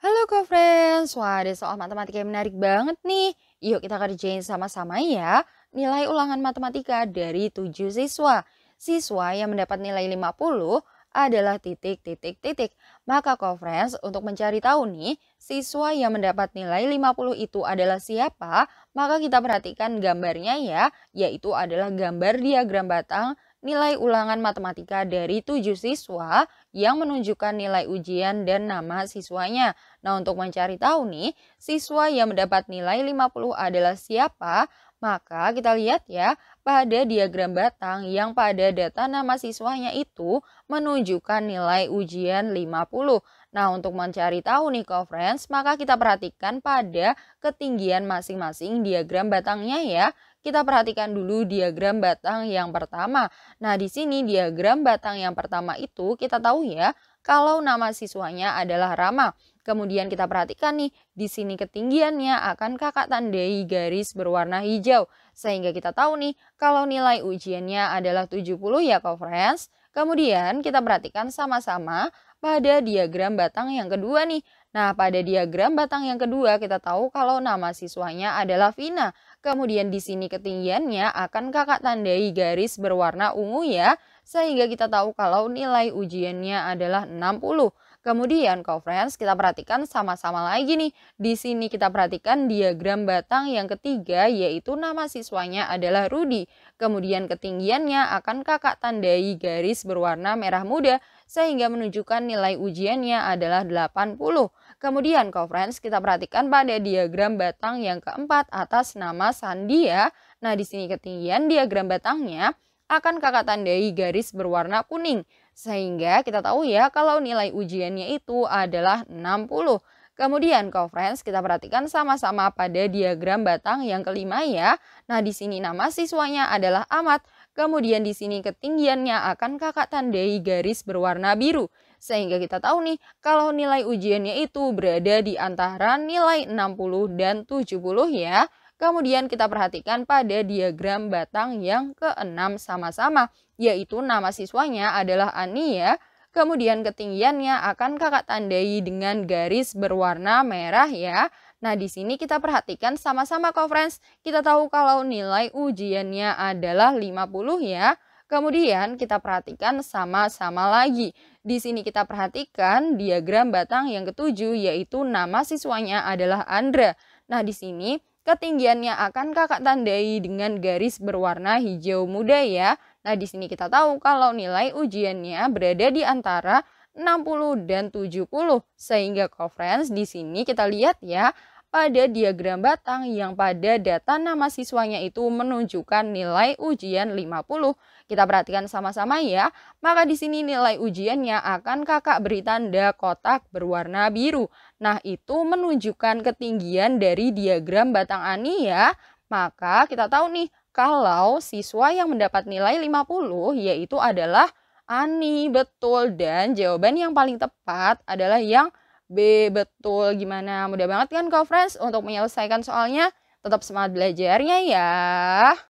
Halo co-friends, wah ada soal matematika yang menarik banget nih. Yuk kita kerjain sama-sama ya nilai ulangan matematika dari tujuh siswa. Siswa yang mendapat nilai 50 adalah titik, titik, titik. Maka co-friends untuk mencari tahu nih siswa yang mendapat nilai 50 itu adalah siapa, maka kita perhatikan gambarnya ya, yaitu adalah gambar diagram batang nilai ulangan matematika dari tujuh siswa yang menunjukkan nilai ujian dan nama siswanya. Nah, untuk mencari tahu nih, siswa yang mendapat nilai 50 adalah siapa? Maka kita lihat ya, pada diagram batang yang pada data nama siswanya itu menunjukkan nilai ujian 50. Nah, untuk mencari tahu nih friends, maka kita perhatikan pada ketinggian masing-masing diagram batangnya ya kita perhatikan dulu diagram batang yang pertama. Nah, di sini diagram batang yang pertama itu kita tahu tahu ya kalau nama siswanya adalah Rama. Kemudian kita perhatikan nih, di sini ketinggiannya akan kakak tandai garis berwarna hijau. Sehingga kita tahu nih, kalau nilai ujiannya adalah 70 ya friends. Kemudian kita perhatikan sama-sama pada diagram batang yang kedua nih. Nah, pada diagram batang yang kedua kita tahu kalau nama siswanya adalah Vina. Kemudian di sini ketinggiannya akan kakak tandai garis berwarna ungu ya, sehingga kita tahu kalau nilai ujiannya adalah 60. Kemudian conference kita perhatikan sama-sama lagi nih. Di sini kita perhatikan diagram batang yang ketiga yaitu nama siswanya adalah Rudi. Kemudian ketinggiannya akan kakak tandai garis berwarna merah muda sehingga menunjukkan nilai ujiannya adalah 80. Kemudian, conference kita perhatikan pada diagram batang yang keempat atas nama sandi ya. Nah, di sini ketinggian diagram batangnya akan kakak tandai garis berwarna kuning. Sehingga kita tahu ya kalau nilai ujiannya itu adalah 60. Kemudian conference kita perhatikan sama-sama pada diagram batang yang kelima ya. Nah di sini nama siswanya adalah Ahmad. Kemudian di sini ketinggiannya akan kakak tandai garis berwarna biru. Sehingga kita tahu nih kalau nilai ujiannya itu berada di antara nilai 60 dan 70 ya. Kemudian kita perhatikan pada diagram batang yang keenam sama-sama, yaitu nama siswanya adalah Ani ya. Kemudian ketinggiannya akan kakak tandai dengan garis berwarna merah ya. Nah, di sini kita perhatikan sama-sama kok friends. Kita tahu kalau nilai ujiannya adalah 50 ya. Kemudian kita perhatikan sama-sama lagi. Di sini kita perhatikan diagram batang yang ketujuh yaitu nama siswanya adalah Andra. Nah, di sini ketinggiannya akan kakak tandai dengan garis berwarna hijau muda ya. Nah, di sini kita tahu kalau nilai ujiannya berada di antara 60 dan 70. Sehingga conference di sini kita lihat ya, pada diagram batang yang pada data nama siswanya itu menunjukkan nilai ujian 50. Kita perhatikan sama-sama ya. Maka di sini nilai ujiannya akan kakak beri tanda kotak berwarna biru. Nah, itu menunjukkan ketinggian dari diagram batang ani ya. Maka kita tahu nih kalau siswa yang mendapat nilai 50 yaitu adalah Ani, betul. Dan jawaban yang paling tepat adalah yang B betul gimana. Mudah banget kan kau friends untuk menyelesaikan soalnya. Tetap semangat belajarnya ya.